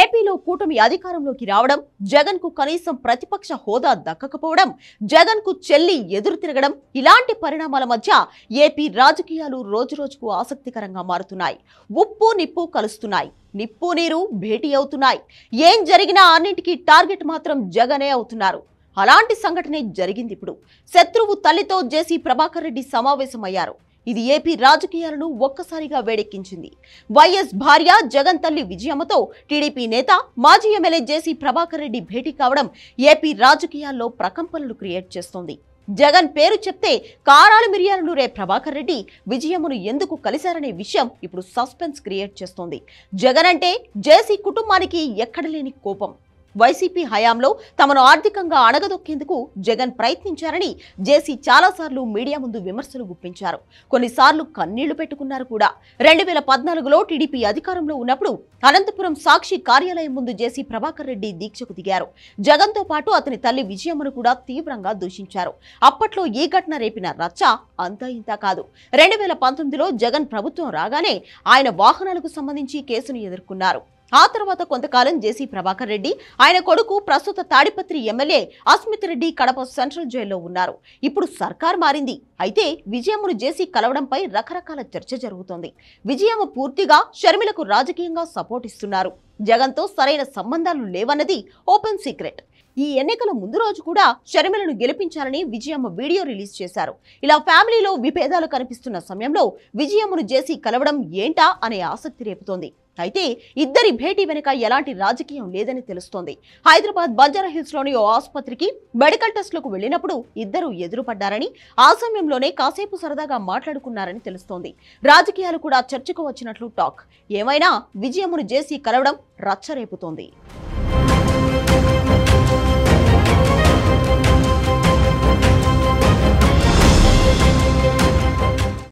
ఏపీలో కూటమి అధికారంలోకి రావడం జగన్ కు కనీసం ప్రతిపక్ష హోదా దక్కకపోవడం జగన్ కు చెల్లి ఎదురు తిరగడం ఇలాంటి పరిణామాల మధ్య ఏపీ రాజకీయాలు రోజురోజుకు ఆసక్తికరంగా మారుతున్నాయి ఉప్పు నిప్పు కలుస్తున్నాయి నిప్పు నీరు భేటీ అవుతున్నాయి ఏం జరిగినా అన్నింటికీ టార్గెట్ మాత్రం జగనే అవుతున్నారు అలాంటి సంఘటనే జరిగింది ఇప్పుడు శత్రువు తల్లితో జేసీ ప్రభాకర్ రెడ్డి సమావేశమయ్యారు ఇది ఏపీ రాజకీయాలను ఒక్కసారిగా వేడెక్కించింది వైఎస్ భార్య జగన్ తల్లి విజయమ్మతో టీడీపీ నేత మాజీ ఎమ్మెల్యే జేసీ ప్రభాకర్ రెడ్డి భేటీ కావడం ఏపీ రాజకీయాల్లో ప్రకంపనలు క్రియేట్ చేస్తోంది జగన్ పేరు చెప్తే కారాలు మిరియాలను రే ప్రభాకర్ రెడ్డి విజయమును ఎందుకు కలిశారనే విషయం ఇప్పుడు సస్పెన్స్ క్రియేట్ చేస్తోంది జగన్ అంటే జేసీ కుటుంబానికి ఎక్కడలేని కోపం వైసీపీ హయాంలో తమను ఆర్థికంగా అణగదొక్కేందుకు జగన్ ప్రయత్నించారని జేసీ చాలాసార్లు మీడియా ముందు విమర్శలు గుప్పించారు కొన్నిసార్లు కన్నీళ్లు పెట్టుకున్నారు కూడా రెండు వేల పద్నాలుగులో టీడీపీ అధికారంలో ఉన్నప్పుడు అనంతపురం సాక్షి కార్యాలయం ముందు జేసీ ప్రభాకర్ రెడ్డి దీక్షకు దిగారు జగన్తో పాటు అతని తల్లి విజయమ్మను కూడా తీవ్రంగా దూషించారు అప్పట్లో ఈ ఘటన రేపిన రచ్చ అంతా ఇంత కాదు రెండు వేల పంతొమ్మిదిలో జగన్ ప్రభుత్వం రాగానే ఆయన వాహనాలకు సంబంధించి కేసును ఎదుర్కొన్నారు ఆ తర్వాత కొంతకాలం జేసీ ప్రభాకర్ రెడ్డి ఆయన కొడుకు ప్రస్తుత తాడిపత్రి ఎమ్మెల్యే అస్మిత్ రెడ్డి కడప సెంట్రల్ జైల్లో ఉన్నారు ఇప్పుడు సర్కార్ మారింది అయితే విజయమును జేసీ కలవడంపై రకరకాల చర్చ జరుగుతోంది విజయము పూర్తిగా షర్మిలకు రాజకీయంగా సపోర్ట్ ఇస్తున్నారు జగన్తో సరైన సంబంధాలు లేవన్నది ఓపెన్ సీక్రెట్ ఈ ఎన్నికల ముందు రోజు కూడా షర్మిలను గెలిపించాలని విజయమ్మ వీడియో రిలీజ్ చేశారు ఇలా ఫ్యామిలీలో విభేదాలు కనిపిస్తున్న సమయంలో విజయమ్మను జేసీ కలవడం ఏంటా అనే ఆసక్తి రేపుతోంది అయితే ఇద్దరి భేటీ వెనుక ఎలాంటి రాజకీయం లేదని తెలుస్తోంది హైదరాబాద్ బంజారాహిల్స్ లోని ఓ ఆసుపత్రికి మెడికల్ లకు వెళ్లినప్పుడు ఇద్దరు ఎదురుపడ్డారని ఆ సమయంలోనే కాసేపు సరదాగా మాట్లాడుకున్నారని తెలుస్తోంది రాజకీయాలు కూడా చర్చకు వచ్చినట్లు టాక్ ఏమైనా విజయమును జేసీ కలవడం రచ్చరేపుతోంది